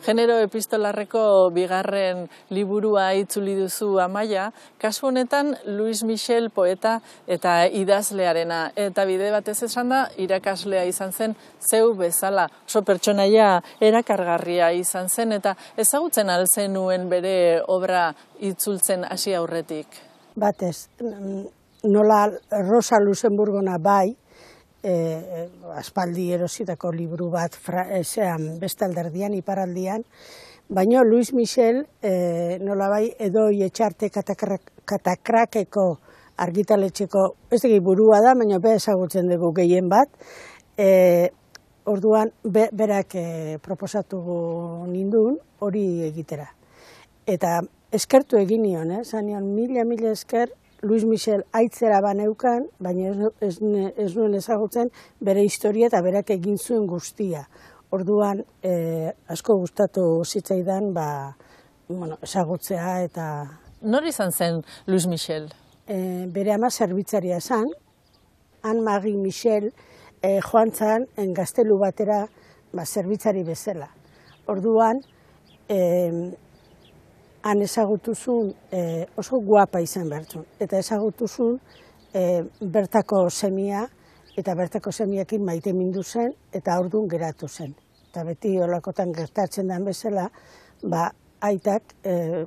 Genero epistolarreko bigarren liburua itzuli duzu amaia, kasu honetan Luis Michel poeta eta idazlearena, eta bide batez esan da irakaslea izan zen zeu bezala, oso pertsonaia erakargarria izan zen, eta ezagutzen alzen nuen bere obra itzultzen hasi aurretik. Batez, nola Rosa Luxemburgona bai, e, aspaldi erositako liburu bat fra, e, zean, beste alderdian, iparaldian, baina Luis Michel e, nolabai edo etxarte katakrakeko argitaletxeko, ez dugu burua da, baina be ezagutzen dugu gehien bat, orduan berak e, proposatu nindun hori egitera. Eta eskertu egin nion, eh? zanion mila-mila esker Luis Michel aitzera baneukan, baina ez, ez, ez nuen ezagutzen bere historia eta berak egin zuen guztia. Orduan, e, asko gustatu zitzaidan, ba, bueno, ezagutzea eta... Nor izan zen Luis Michel? E, bere ama zerbitzaria zen. han magi Michel e, joan zan en gaztelu batera ba, zerbitzari bezala. Orduan, e, han ezagutuzun e, eh, oso guapa izan bertzun. Eta ezagutuzun e, eh, bertako semia eta bertako semiakin maite mindu zen eta ordun geratu zen. Eta beti olakotan gertatzen den bezala, ba, aitak, e,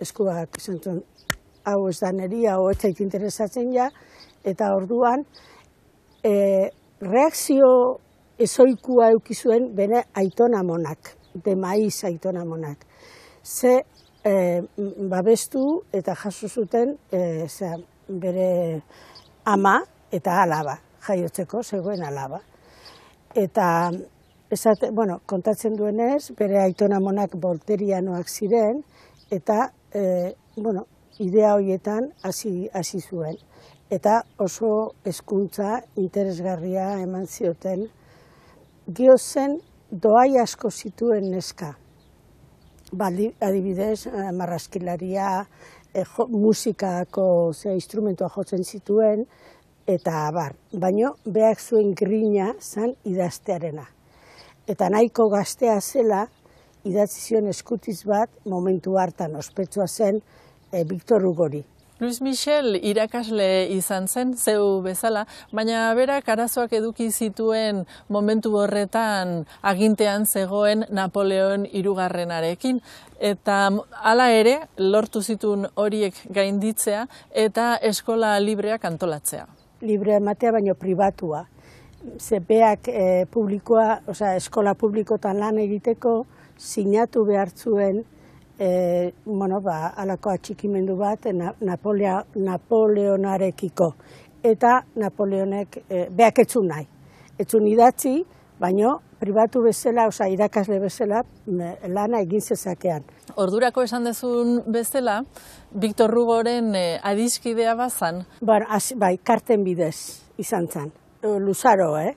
eskuak esan hau ez da neri, hau ez interesatzen ja, eta orduan, e, reakzio ezoikua eukizuen bene aitona monak, de maiz aitona monak ze eh, babestu eta jaso zuten e, bere ama eta alaba, jaiotzeko zegoen alaba. Eta esate, bueno, kontatzen duenez, bere aitona monak bolterianoak ziren, eta eh, bueno, idea horietan hasi hasi zuen eta oso hezkuntza interesgarria eman zioten gio zen doai asko zituen neska Ba, adibidez, eh, marraskilaria e, eh, musikako ze, instrumentua jotzen zituen, eta bar, baino behak zuen grina zan idaztearena. Eta nahiko gaztea zela, idatzi zion eskutiz bat, momentu hartan ospetsua zen, e, Victor Ugori, Luis Michel irakasle izan zen, zeu bezala, baina berak arazoak eduki zituen momentu horretan agintean zegoen Napoleon irugarrenarekin. Eta hala ere, lortu zitun horiek gainditzea eta eskola libreak antolatzea. Libre ematea baino pribatua. Zepeak eh, publikoa, osea, eskola publikotan lan egiteko, sinatu behartzuen e, bueno, ba, alako atxikimendu bat Napolea, Napoleonarekiko. Eta Napoleonek e, nahi. Etzu idatzi, baino pribatu bezala, oza, irakasle bezala, lana egin zezakean. Ordurako esan dezun bezala, Victor Rugoren eh, adiskidea bazan? Bar, bai, karten bidez izan zen. Luzaro, eh?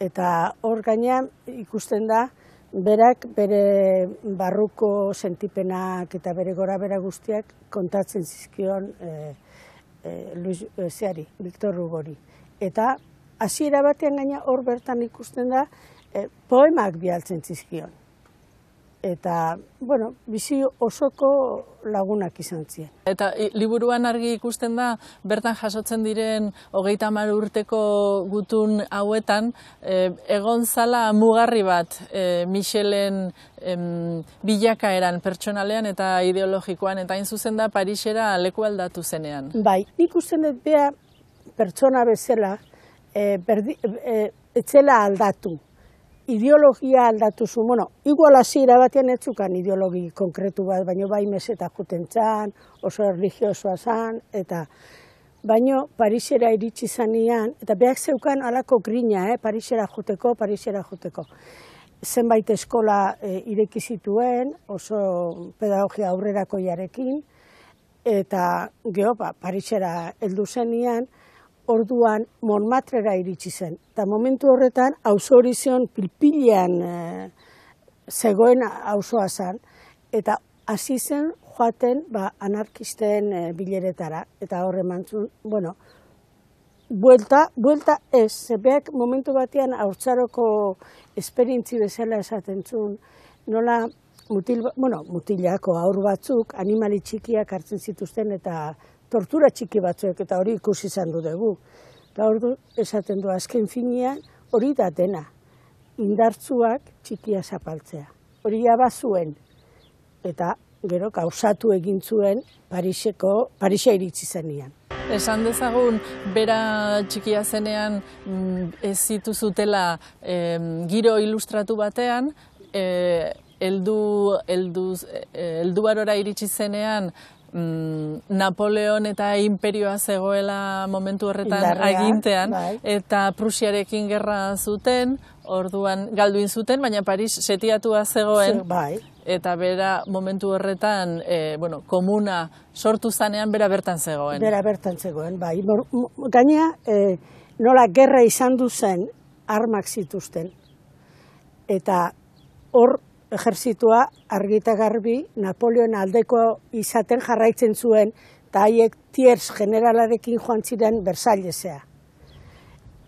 Eta hor gainean ikusten da, berak bere barruko sentipenak eta bere gora bera guztiak kontatzen zizkion e, e, Luis e, eh, Zeari, Victor Rugori. Eta hasiera batean gaina hor bertan ikusten da e, poemak bialtzen zizkion eta bueno, bizi osoko lagunak izan ziren. Eta liburuan argi ikusten da, bertan jasotzen diren hogeita mar urteko gutun hauetan, e, egon zala mugarri bat e, Michelen bilakaeran pertsonalean eta ideologikoan, eta hain zuzen da Parisera leku aldatu zenean. Bai, nik dut bea pertsona bezala, e, eh, etzela aldatu, ideologia aldatu zuen, bueno, igual azira batean ez ideologi konkretu bat, baina bai mesetak juten txan, oso erligiosoa zan, eta baino Parisera iritsi zanean, eta behar zeukan alako grina, eh, Parisera joteko, Parisera joteko. Zenbait eskola eh, ireki zituen, oso pedagogia aurrerako jarekin, eta geopa, ba, Parisera heldu zenean, orduan monmatrera iritsi zen. Eta momentu horretan, hauz hori zion pilpilean e, zegoen hauzoa eta hasi zen joaten ba, anarkisten eh, bileretara, eta horre bueno, Buelta, buelta ez, zebeak momentu batean haurtzaroko esperientzi bezala esaten zuen, nola mutil, bueno, mutilako aur batzuk, animali txikiak hartzen zituzten eta tortura txiki batzuek eta hori ikusi izan du dugu. Eta esaten du, azken finean hori da dena, indartzuak txikia zapaltzea. Hori abazuen eta gero kausatu egin zuen Pariseko, Parisa iritsi zenean. Esan dezagun, bera txikia zenean mm, ez zituzutela zutela giro ilustratu batean, eldu, eldu, eldu iritsi zenean Mm, Napoleon eta imperioa zegoela momentu horretan Indarrean, agintean bai. eta Prusiarekin gerra zuten, orduan galduin zuten, baina Paris setiatua zegoen. Bai. Eta bera momentu horretan, e, bueno, komuna sortu zanean bera bertan zegoen. Bera bertan zegoen, bai. Mor, gainea, e, eh, nola gerra izan du zen armak zituzten. Eta hor ejertzitua argita garbi Napoleon aldeko izaten jarraitzen zuen eta haiek tiers generalarekin joan ziren berzailezea.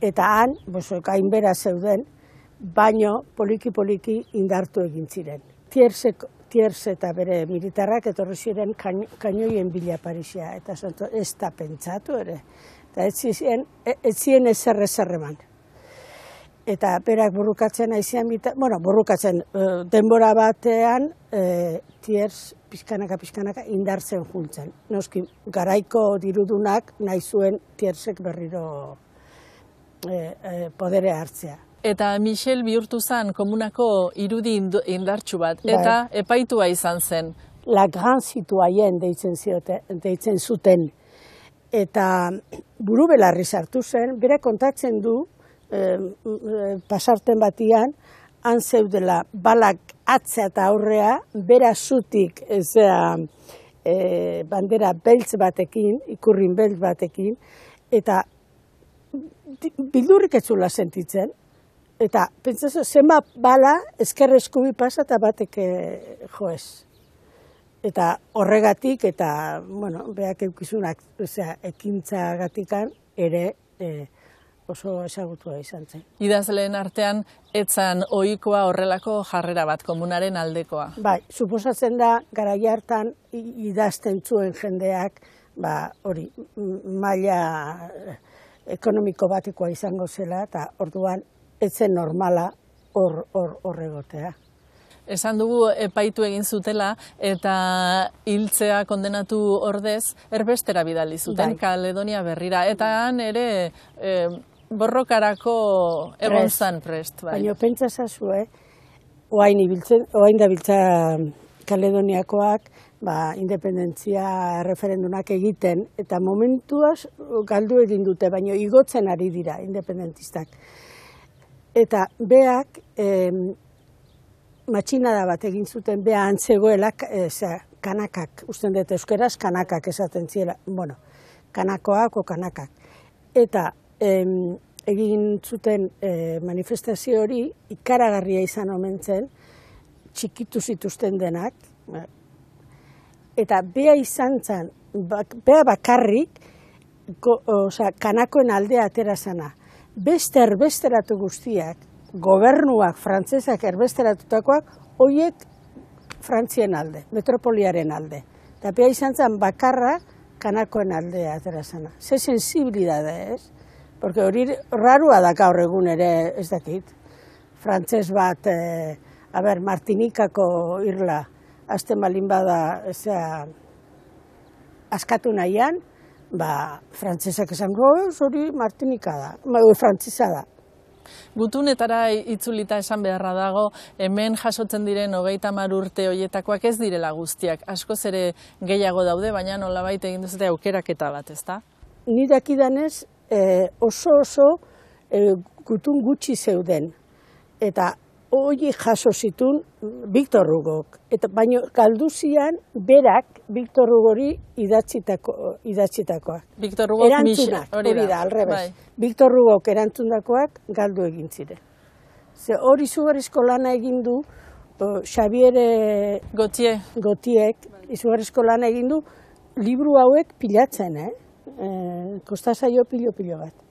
Eta han, bosoek hainbera zeuden, baino poliki-poliki indartu egin ziren. Tiersek, tiers eta bere militarrak etorri ziren kainoien bila Parisia eta ez da pentsatu ere. Eta ez ziren ez zerre zerreman eta berak burrukatzen aizian bita, bueno, burrukatzen eh, denbora batean eh, tiers pizkanaka pizkanaka indartzen juntzen. Noski garaiko dirudunak nahi zuen tiersek berriro eh, podere hartzea. Eta Michel bihurtu zen komunako irudi indartsu bat, bai. eta epaitua izan zen. La gran zituaien deitzen, ziote, deitzen zuten, eta buru belarri sartu zen, bere kontatzen du, pasarten batian, han zeudela balak atzea eta aurrea, bera zutik ezea, e, bandera beltz batekin, ikurrin beltz batekin, eta bildurrik etzula sentitzen, eta pentsatzen, zenba bala ezkerrezko bi pasa eta batek e, joez. Eta horregatik, eta, bueno, behak eukizunak, ozea, ekintza gatikan, ere, e, oso esagutua izan zen. Idazleen artean, etzan ohikoa horrelako jarrera bat komunaren aldekoa. Bai, suposatzen da, gara hartan idazten zuen jendeak, ba, hori, maila ekonomiko batikoa izango zela, eta orduan, etzen normala horregotea. hor, Esan dugu epaitu egin zutela eta hiltzea kondenatu ordez erbestera bidali zuten bai. Kaledonia berrira eta han ere borrokarako egon zan prest. Bai. Baina pentsa zazu, eh? Oain, ibiltzen, oain da biltza Kaledoniakoak, ba, independentzia referendunak egiten, eta momentuaz galdu egin dute, baina igotzen ari dira independentistak. Eta beak, em, matxina da bat egin zuten, bea antzegoelak, eh, kanakak, usten dut euskeraz, kanakak esaten ziela, bueno, kanakoak o kanakak. Eta em, egin zuten eh, manifestazio hori ikaragarria izan omentzen, zen txikitu zituzten denak eta bea izan zen bea bakarrik go, kanakoen aldea atera zana beste erbesteratu guztiak gobernuak, frantzesak erbesteratutakoak hoiek frantzien alde, metropoliaren alde eta bea izan zen bakarra kanakoen aldea atera zana ze sensibilidade ez? Porque hori rarua da gaur egun ere, ez dakit. Frantses bat, e, a ber, Martinikako irla, aste malin bada, askatu nahian, ba, frantsesak esango, oh, hori Martinika da, ba frantzisa da. Gutunetara itzulita esan beharra dago, hemen jasotzen diren hogeita mar urte hoietakoak ez direla guztiak. Askoz ere gehiago daude, baina nolabait egin duzute aukeraketa bat, ezta? Ni dakidanez, e, oso oso e, gutun gutxi zeuden. Eta hori jaso zitun Victor Rugok. Eta baino galduzian berak Victor Rugori idatzitako, idatzitakoa. Victor Rugok misa hori da. Hori alrebez. Bai. Victor Rugok erantzundakoak galdu egin ziren. Ze hori lana egin du, Xavier eh, Gotiek, izugarrizko lana egin du, liburu hauek pilatzen, eh? Eh, kostazaio pilo-pilo bat.